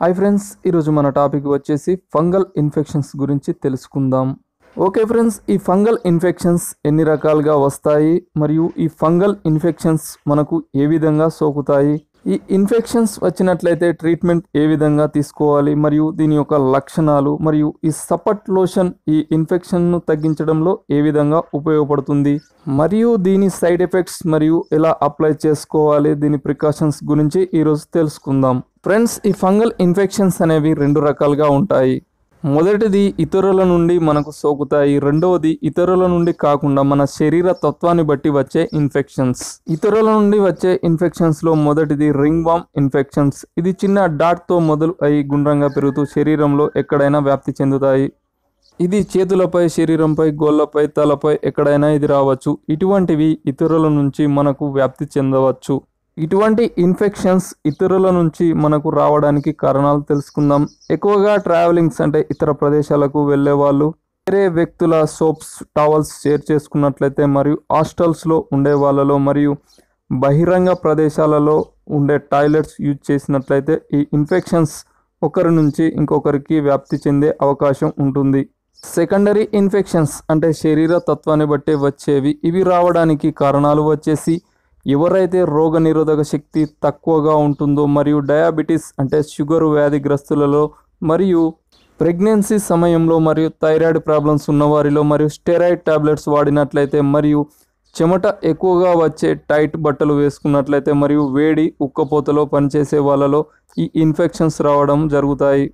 hi friends ఈరోజు మన topic వచ్చేసి ఫంగల్ ఇన్ఫెక్షన్స్ గురించి తెలుసుకుందాం ఓకే ఫ్రెండ్స్ ఈ ఫంగల్ ఇన్ఫెక్షన్స్ ఎన్ని రకాలుగా వస్తాయి మరియు ఈ ఫంగల్ ఇన్ఫెక్షన్స్ మనకు ఏ విధంగా సోకుతాయి ఈ ఇన్ఫెక్షన్స్ వచ్చినట్లయితే ట్రీట్మెంట్ ఏ విధంగా తీసుకోవాలి మరియు దీని యొక్క లక్షణాలు మరియు ఈ సపట్ లోషన్ ఈ ఇన్ఫెక్షన్ను తగ్గించడంలో ఏ విధంగా ఉపయోగపడుతుంది మరియు దీని సైడ్ ఎఫెక్ట్స్ మరియు ఎలా అప్లై చేసుకోవాలి దీని ప్రికాషన్స్ గురించి ఈరోజు తెలుసుకుందాం ఫ్రెండ్స్ ఈ ఫంగల్ ఇన్ఫెక్షన్స్ అనేవి రెండు రకాలుగా ఉంటాయి మొదటిది ఇతరుల నుండి మనకు సోకుతాయి రెండవది ఇతరుల నుండి కాకుండా మన శరీర తత్వాన్ని బట్టి వచ్చే ఇన్ఫెక్షన్స్ ఇతరుల నుండి వచ్చే ఇన్ఫెక్షన్స్లో మొదటిది రింగ్ వామ్ ఇన్ఫెక్షన్స్ ఇది చిన్న డాట్తో మొదలు అయి గుండ్రంగా పెరుగుతూ శరీరంలో ఎక్కడైనా వ్యాప్తి చెందుతాయి ఇది చేతులపై శరీరంపై గోళ్లపై తలపై ఎక్కడైనా ఇది రావచ్చు ఇటువంటివి ఇతరుల నుంచి మనకు వ్యాప్తి చెందవచ్చు ఇటువంటి ఇన్ఫెక్షన్స్ ఇతరుల నుంచి మనకు రావడానికి కారణాలు తెలుసుకుందాం ఎక్కువగా ట్రావెలింగ్స్ అంటే ఇతర ప్రదేశాలకు వెళ్ళే వాళ్ళు వేరే వ్యక్తుల సోప్స్ టవల్స్ షేర్ చేసుకున్నట్లయితే మరియు హాస్టల్స్లో ఉండే వాళ్ళలో మరియు బహిరంగ ప్రదేశాలలో ఉండే టాయిలెట్స్ యూజ్ చేసినట్లయితే ఈ ఇన్ఫెక్షన్స్ ఒకరి నుంచి ఇంకొకరికి వ్యాప్తి చెందే అవకాశం ఉంటుంది సెకండరీ ఇన్ఫెక్షన్స్ అంటే శరీర తత్వాన్ని బట్టి వచ్చేవి ఇవి రావడానికి కారణాలు వచ్చేసి ఎవరైతే రోగనిరోధక శక్తి తక్కువగా ఉంటుందో మరియు డయాబెటీస్ అంటే షుగర్ వ్యాధిగ్రస్తులలో మరియు ప్రెగ్నెన్సీ సమయంలో మరియు థైరాయిడ్ ప్రాబ్లమ్స్ ఉన్నవారిలో మరియు స్టెరాయిడ్ టాబ్లెట్స్ వాడినట్లయితే మరియు చెమట ఎక్కువగా వచ్చే టైట్ బట్టలు వేసుకున్నట్లయితే మరియు వేడి ఉక్కపోతలో పనిచేసే వాళ్ళలో ఈ ఇన్ఫెక్షన్స్ రావడం జరుగుతాయి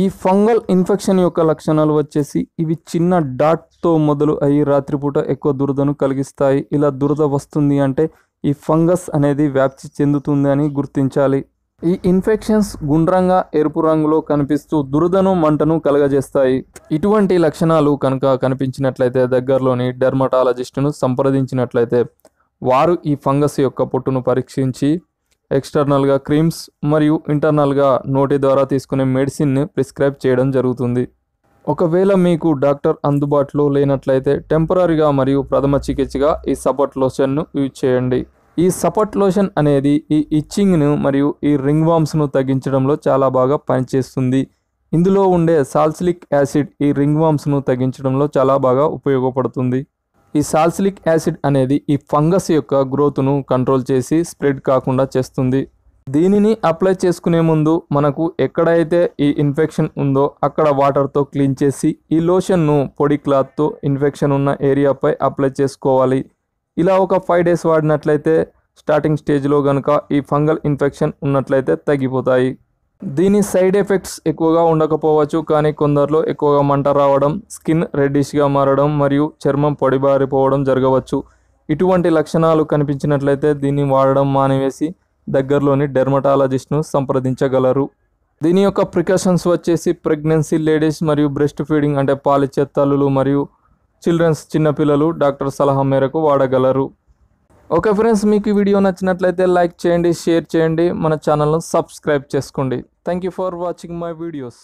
ఈ ఫంగల్ ఇన్ఫెక్షన్ యొక్క లక్షణాలు వచ్చేసి ఇవి చిన్న డాట్తో మొదలు అయ్యి రాత్రిపూట ఎక్కువ దురదను కలిగిస్తాయి ఇలా దురద వస్తుంది అంటే ఈ ఫంగస్ అనేది వ్యాప్తి చెందుతుందని గుర్తించాలి ఈ ఇన్ఫెక్షన్స్ గుండ్రంగా ఎరుపు రంగులో కనిపిస్తూ దురదను మంటను కలగజేస్తాయి ఇటువంటి లక్షణాలు కనుక కనిపించినట్లయితే దగ్గరలోని డెర్మటాలజిస్టును సంప్రదించినట్లయితే వారు ఈ ఫంగస్ యొక్క పొట్టును పరీక్షించి ఎక్స్టర్నల్గా క్రీమ్స్ మరియు ఇంటర్నల్గా నోటి ద్వారా తీసుకునే మెడిసిన్ని ప్రిస్క్రైబ్ చేయడం జరుగుతుంది ఒకవేళ మీకు డాక్టర్ అందుబాటులో లేనట్లయితే టెంపరీగా మరియు ప్రథమ చికిత్సగా ఈ సపోర్ట్ లోషన్ను యూజ్ చేయండి ఈ సపోర్ట్ లోషన్ అనేది ఈ ఇచ్చింగ్ను మరియు ఈ రింగ్ వామ్స్ను తగ్గించడంలో చాలా బాగా పనిచేస్తుంది ఇందులో ఉండే సాల్సిలిక్ యాసిడ్ ఈ రింగ్ వామ్స్ను తగ్గించడంలో చాలా బాగా ఉపయోగపడుతుంది ఈ సాల్సిలిక్ యాసిడ్ అనేది ఈ ఫంగస్ యొక్క గ్రోత్ను కంట్రోల్ చేసి స్ప్రెడ్ కాకుండా చేస్తుంది దీనిని అప్లై చేసుకునే ముందు మనకు ఎక్కడైతే ఈ ఇన్ఫెక్షన్ ఉందో అక్కడ వాటర్తో క్లీన్ చేసి ఈ లోషన్ను పొడి క్లాత్తో ఇన్ఫెక్షన్ ఉన్న ఏరియాపై అప్లై చేసుకోవాలి ఇలా ఒక ఫైవ్ డేస్ వాడినట్లయితే స్టార్టింగ్ స్టేజ్లో కనుక ఈ ఫంగల్ ఇన్ఫెక్షన్ ఉన్నట్లయితే తగ్గిపోతాయి దీని సైడ్ ఎఫెక్ట్స్ ఎక్కువగా ఉండకపోవచ్చు కానీ కొందరిలో ఎక్కువగా మంట రావడం స్కిన్ రెడ్డిష్గా మారడం మరియు చర్మం పొడిబారిపోవడం జరగవచ్చు ఇటువంటి లక్షణాలు కనిపించినట్లయితే దీన్ని వాడడం మానివేసి దగ్గరలోని డెర్మటాలజిస్ట్ను సంప్రదించగలరు దీని యొక్క ప్రికాషన్స్ వచ్చేసి ప్రెగ్నెన్సీ లేడీస్ మరియు బ్రెస్ట్ ఫీడింగ్ అంటే పాలిచ్చే తల్లులు మరియు చిల్డ్రన్స్ చిన్నపిల్లలు డాక్టర్ సలహా మేరకు వాడగలరు ఓకే ఫ్రెండ్స్ మీకు వీడియో నచ్చినట్లయితే లైక్ చేయండి షేర్ చేయండి మన ఛానల్ను సబ్స్క్రైబ్ చేసుకోండి thank you for watching my videos